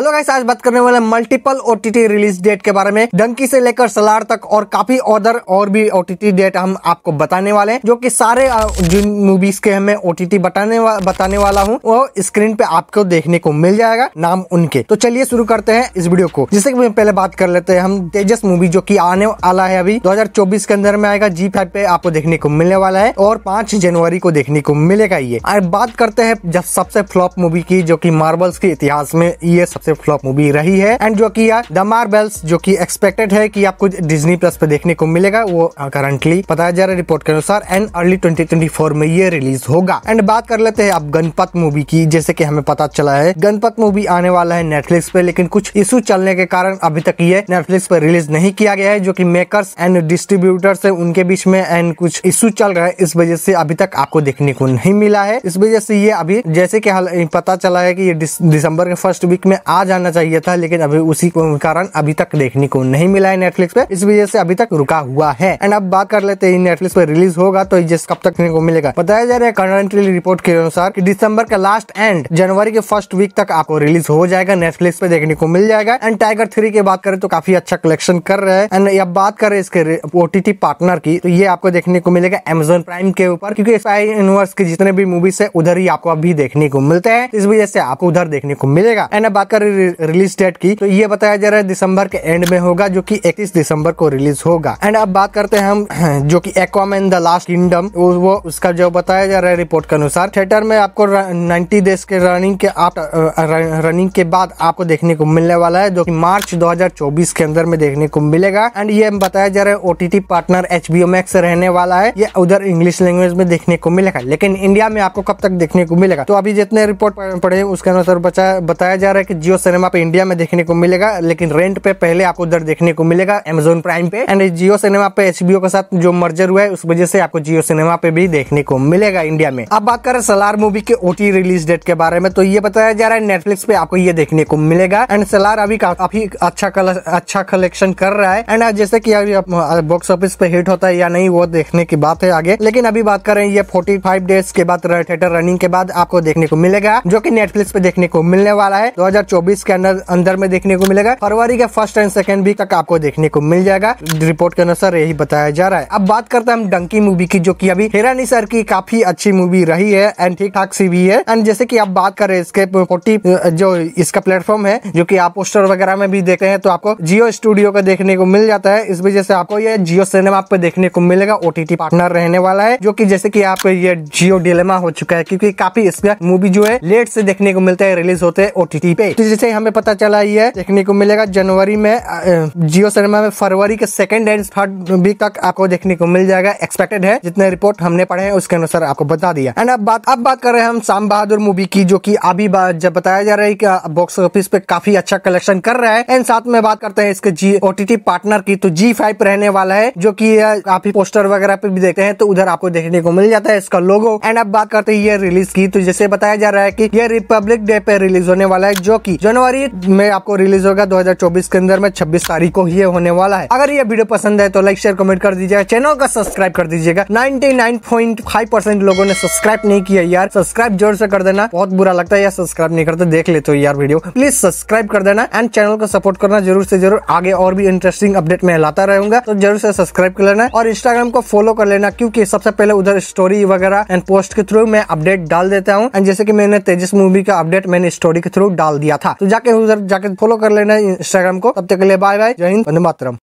hello guys आज बात करने वाले मल्टीपल ओटीटी रिलीज डेट के बारे में डंकी से लेकर सलार तक और काफी अदर और भी ओटीटी डेट हम आपको बताने वाले हैं जो कि सारे जिन मूवीज के हमें ओटीटी बताने वा, बताने वाला हूँ वो स्क्रीन पे आपको देखने को मिल जाएगा नाम उनके तो चलिए शुरू करते हैं इस वीडियो को जिससे की पहले बात कर लेते हैं हम तेजस मूवी जो की आने वाला है अभी दो के अंदर में आएगा जी फाइव पे आपको देखने को मिलने वाला है और पांच जनवरी को देखने को मिलेगा ये और बात करते हैं जब सबसे फ्लॉप मूवी की जो की मार्बल्स के इतिहास में ये सबसे से फ्लॉप मूवी रही है एंड जो की द मार्बल्स जो की एक्सपेक्टेड है की आपको डिजनी प्लस पे देखने को मिलेगा वो करंटली uh, बताया जा रहा है रिपोर्ट के अनुसार एंड अर्ली ट्वेंटी में ये रिलीज होगा एंड बात कर लेते हैं अब गणपत मूवी की जैसे की हमें पता चला है गणपत मूवी आने वाला है नेटफ्लिक्स पे लेकिन कुछ इशू चलने के कारण अभी तक ये नेटफ्लिक्स पर रिलीज नहीं किया गया है जो कि मेकर्स एंड डिस्ट्रीब्यूटर्स है उनके बीच में एंड कुछ इशू चल रहा है इस वजह से अभी तक आपको देखने को नहीं मिला है इस वजह से ये अभी जैसे कि पता चला है कि ये दिसंबर के फर्स्ट वीक में आ आ जाना चाहिए था लेकिन अभी उसी कारण अभी तक देखने को नहीं मिला है नेटफ्लिक्स पे इस वजह से अभी तक रुका हुआ है एंड अब बात कर लेते हैं नेटफ्लिक्स पे रिलीज होगा तो जिस कब तक को मिलेगा बताया जा रहा है करंटली रिपोर्ट के अनुसार कि दिसंबर का लास्ट एंड जनवरी के फर्स्ट वीक तक आपको रिलीज हो जाएगा नेटफ्लिक्स पे देखने को मिल जाएगा एंड टाइगर थ्री की बात करें तो काफी अच्छा कलेक्शन कर रहे हैं एंड अब बात करें इसके ओटीटी पार्टनर की तो ये आपको देखने को मिलेगा एमेजोन प्राइम के ऊपर क्योंकि स्पाई यूनिवर्स के जितने भी मूवीज है उधर ही आपको अभी देखने को मिलते हैं इस वजह से आपको उधर देखने को मिलेगा एंड अब बात कर रि रिलीज डेट की तो ये बताया जा रहा है दिसंबर के एंड में होगा जो कि 31 दिसंबर को रिलीज होगा एंड अब बात करते हैं हम जो कि एक्वामैन द लास्ट किंगडम वो उसका जो बताया जा रहा है रिपोर्ट के अनुसार थिएटर में आपको नाइन्टी डेज के रनिंग के आप रनिंग के बाद आपको देखने को मिलने वाला है जो की मार्च दो के अंदर में देखने को मिलेगा एंड ये बताया जा रहा है OTT partner H B Max रहने वाला है ये उधर इंग्लिश लैंग्वेज में देखने को मिलेगा लेकिन इंडिया में आपको कब तक देखने को मिलेगा तो अभी जितने रिपोर्ट पढ़े उसके अनुसार बताया जा रहा है की जियो सिनेमा पे इंडिया में देखने को मिलेगा लेकिन रेंट पे पहले आपको उधर देखने को मिलेगा एमेजोन प्राइम पे एंड जियो सिनेमा पे एच के साथ जो मर्जर हुआ है उस वजह से आपको जियो सिनेमा पे भी देखने को मिलेगा इंडिया में अब बात करें सलार मूवी के ओटी रिलीज डेट के बारे में तो ये बताया जा रहा है नेटफ्लिक्स पे आपको ये देखने को मिलेगा एंड सलार अभी काफी अच्छा कल, अच्छा कलेक्शन कर रहा है एंड जैसे की अभी बॉक्स ऑफिस पे हिट होता है या नहीं वो देखने की बात है आगे लेकिन अभी बात करें ये फोर्टी फाइव डेज के बाद थिएटर रनिंग के बाद आपको देखने को मिलेगा जो की नेटफ्लिक्स पे देखने को मिलने वाला है दो 2024 के अंदर में देखने को मिलेगा फरवरी के फर्स्ट एंड सेकेंड वीक तक आपको देखने को मिल जाएगा रिपोर्ट के अनुसार यही बताया जा रहा है अब बात करते हैं हम डंकी मूवी की जो की अभी हिरानी सर की काफी अच्छी मूवी रही है एंड ठीक ठाक सी भी है एंड जैसे की आप बात करें इसके फोर्टी जो इसका प्लेटफॉर्म है जो की आप पोस्टर वगैरह में भी देखते हैं तो आपको जियो स्टूडियो का देखने को मिल जाता है इस वजह से आपको ये जियो सिनेमा पे देखने को मिलेगा ओटीटी पार्टनर रहने वाला है जो कि जैसे कि आप ये जियो डिलेमा हो चुका है क्योंकि काफी इसका मूवी जो है लेट से देखने को मिलता है रिलीज होते हैं ओटीटी पे जिसे हमें पता चला ये देखने को मिलेगा जनवरी में जियो सिनेमा में फरवरी के सेकेंड एंड थर्ड वीक तक आपको देखने को मिल जाएगा एक्सपेक्टेड है जितने रिपोर्ट हमने पढ़े हैं उसके अनुसार आपको बता दिया एंड अब बात अब बात कर रहे हैं हम शाम बहादुर मूवी की जो की अभी जब बताया जा रहा है की बॉक्स ऑफिस पे काफी अच्छा कलेक्शन कर रहा है एंड साथ में बात करते हैं इसके जी ओटीटी पार्टनर की तो जी फाइव रहने वाला है जो की काफी पोस्टर वगैरह पे भी देखते हैं तो उधर आपको देखने को मिल जाता है इसका लोगो एंड अब बात करते हैं ये रिलीज की तो जैसे बताया जा रहा है की ये रिपब्लिक डे पे रिलीज होने वाला है जो की जनवरी में आपको रिलीज होगा 2024 के अंदर में 26 तारीख को ही होने वाला है अगर ये वीडियो पसंद है तो लाइक शेयर कमेंट कर दीजिएगा चैनल का सब्सक्राइब कर दीजिएगा नाइनटी परसेंट लोगों ने सब्सक्राइब नहीं किया यार सब्सक्राइब जोर से कर देना बहुत बुरा लगता है यार सब्सक्राइब नहीं करते देख लेते हो यार वीडियो प्लीज सब्सक्राइब कर देना एंड चैनल को सपोर्ट करना जरूर से जरूर आगे और भी इंटरेस्टिंग अपडेट में लाता रहूंगा तो जरूर से सब्सक्राइब कर लेना और इंस्टाग्राम को फॉलो कर लेना क्योंकि सबसे पहले उधर स्टोरी वगैरह एंड पोस्ट के थ्रू मैं अपडेट डाल देता हूँ एंड जैसे कि मैंने तेजस मूवी का अपडेट मैंने स्टोरी के थ्रू डाल दिया था था हाँ, तो जाके उधर जाके फॉलो कर लेना इंस्टाग्राम को तब तक के लिए बाय बाय जय हिंद वंदे मातरम